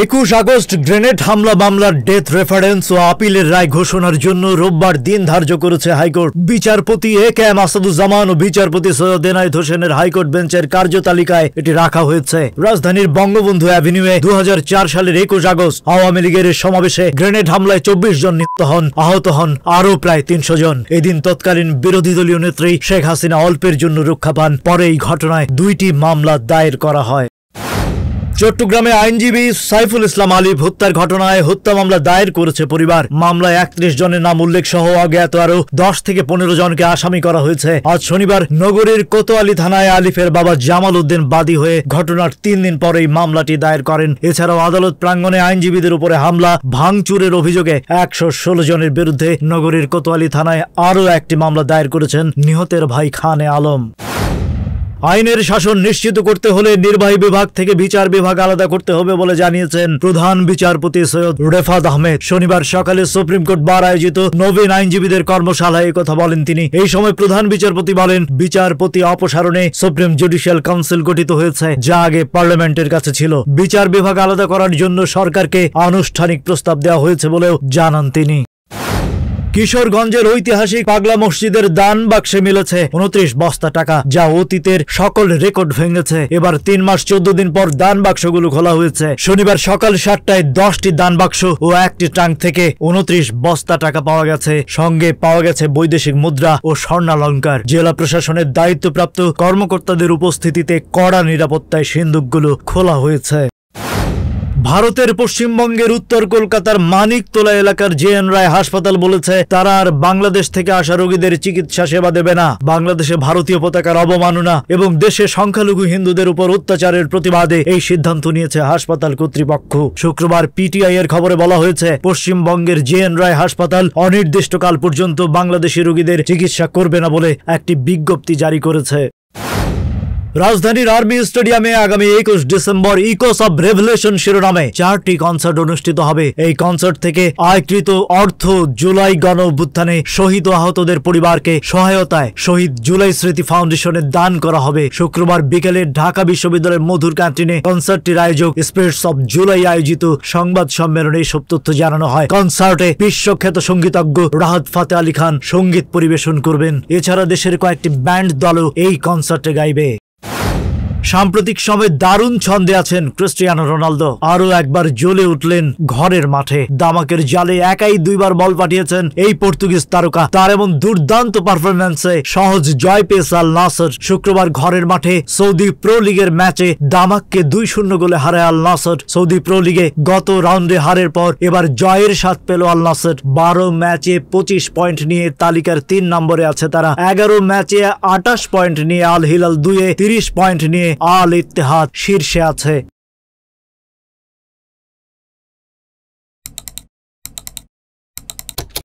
একুশ August grenade হামলা মামলার ডেথ রেফারেন্স ও আপিলের রায় ঘোষণার জন্য রোববার দিন ধার্য করেছে হাইকোর্ট বিচারপতি এ কে এম আসাদুজ্জামান ও বিচারপতি সৈয়দ এনায়ত হোসেনের হাইকোর্ট বেঞ্চের কার্যতালিকায় এটি রাখা হয়েছে রাজধানীর বঙ্গবন্ধু অ্যাভিনিউয়ে দু সালের একুশ আগস্ট আওয়ামী লীগের সমাবেশে গ্রেনেড হামলায় চব্বিশ জন নিহত হন আহত হন আরও প্রায় তিনশো জন এদিন তৎকালীন বিরোধী দলীয় নেত্রী শেখ হাসিনা অল্পের জন্য রক্ষা পান পরে এই ঘটনায় দুইটি মামলা দায়ের করা হয় চট্টগ্রামে আইনজীবী সাইফুল ইসলাম আলী হত্যার ঘটনায় হত্যা মামলা দায়ের করেছে পরিবার মামলায় একত্রিশ জনের নাম উল্লেখ সহ অজ্ঞাত আরও দশ থেকে পনেরো জনকে আসামি করা হয়েছে আজ শনিবার নগরীর কোতোয়ালি থানায় আলিফের বাবা জামাল উদ্দিন বাদী হয়ে ঘটনার তিন দিন পরেই মামলাটি দায়ের করেন এছাড়াও আদালত প্রাঙ্গনে আইনজীবীদের উপরে হামলা ভাঙচুরের অভিযোগে একশো ষোলো জনের বিরুদ্ধে নগরীর কোতোয়ালি থানায় আরও একটি মামলা দায়ের করেছেন নিহতের ভাই খানে আলম আইনের শাসন নিশ্চিত করতে হলে নির্বাহী বিভাগ থেকে বিচার বিভাগ আলাদা করতে হবে বলে জানিয়েছেন প্রধান বিচারপতি সৈয়দ রেফাদ আহমেদ শনিবার সকালে সুপ্রিম কোর্ট বার আয়োজিত নবীন আইনজীবীদের কর্মশালায় কথা বলেন তিনি এই সময় প্রধান বিচারপতি বলেন বিচারপতি অপসারণে সুপ্রিম জুডিশিয়াল কাউন্সিল গঠিত হয়েছে যা আগে পার্লামেন্টের কাছে ছিল বিচার বিভাগ আলাদা করার জন্য সরকারকে আনুষ্ঠানিক প্রস্তাব দেওয়া হয়েছে বলেও জানান তিনি কিশোরগঞ্জের ঐতিহাসিক পাগলা মসজিদের দান বাক্সে মিলেছে উনত্রিশ বস্তা টাকা যা অতীতের সকল রেকর্ড ভেঙেছে এবার তিন মাস চোদ্দ দিন পর দান বাক্সগুলো খোলা হয়েছে শনিবার সকাল সাতটায় দশটি দান বাক্স ও একটি ট্রাঙ্ক থেকে উনত্রিশ বস্তা টাকা পাওয়া গেছে সঙ্গে পাওয়া গেছে বৈদেশিক মুদ্রা ও স্বর্ণালঙ্কার জেলা প্রশাসনের দায়িত্বপ্রাপ্ত কর্মকর্তাদের উপস্থিতিতে কড়া নিরাপত্তায় সিন্ধুকগুলো খোলা হয়েছে ভারতের পশ্চিমবঙ্গের উত্তর কলকাতার মানিকতলা এলাকার জে এন রায় হাসপাতাল বলেছে তারা আর বাংলাদেশ থেকে আসা রোগীদের চিকিৎসা সেবা দেবে না বাংলাদেশে ভারতীয় পতাকার অবমাননা এবং দেশে সংখ্যালঘু হিন্দুদের উপর অত্যাচারের প্রতিবাদে এই সিদ্ধান্ত নিয়েছে হাসপাতাল কর্তৃপক্ষ শুক্রবার পিটিআই এর খবরে বলা হয়েছে পশ্চিমবঙ্গের জে এন রায় হাসপাতাল অনির্দিষ্টকাল পর্যন্ত বাংলাদেশি রোগীদের চিকিৎসা করবে না বলে একটি বিজ্ঞপ্তি জারি করেছে রাজধানীর আর্মি স্টেডিয়ামে আগামী একুশ ডিসেম্বর ইকোস অব রেভলেশন শিরোনামে চারটি কনসার্ট অনুষ্ঠিত হবে এই কনসার্ট থেকে আয়কৃত অর্থ জুলাই গণ অভ্যুত্থানে শহীদ আহতদের পরিবারকে সহায়তায় শহীদ জুলাই স্মৃতি ফাউন্ডেশনে দান করা হবে শুক্রবার বিকেলে ঢাকা বিশ্ববিদ্যালয়ের মধুর ক্যান্টিনে কনসার্টটির আয়োজক স্পিরিটস অব জুলাই আয়োজিত সংবাদ সম্মেলনে সব তথ্য জানানো হয় কনসার্টে বিশ্বখ্যাত সঙ্গীতজ্ঞ রাহাত ফাতে আলী খান সঙ্গীত পরিবেশন করবেন এছাড়া দেশের কয়েকটি ব্যান্ড দলও এই কনসার্টে গাইবে সাম্প্রতিক সময়ে দারুণ ছন্দে আছেন ক্রিস্টিয়ানো রোনালদো আরও একবার জ্বলে উঠলেন ঘরের মাঠে দামাকের জালে একাই দুইবার বল পাঠিয়েছেন এই পর্তুগিজ তারকা তার এমন দুর্দান্ত পারফরমেন্সে সহজ জয় পেয়েছে আল নাসর শুক্রবার ঘরের মাঠে সৌদি প্রো লিগের ম্যাচে দামাককে দুই শূন্য গোলে হারায় আল নাসর সৌদি প্রো লিগে গত রাউন্ডে হারের পর এবার জয়ের স্বাদ পেল আল নাসর বারো ম্যাচে পঁচিশ পয়েন্ট নিয়ে তালিকার তিন নম্বরে আছে তারা এগারো ম্যাচে আটাশ পয়েন্ট নিয়ে আল হিলাল দুয়ে তিরিশ পয়েন্ট নিয়ে আল ইতিহাদ শীর্ষে আছে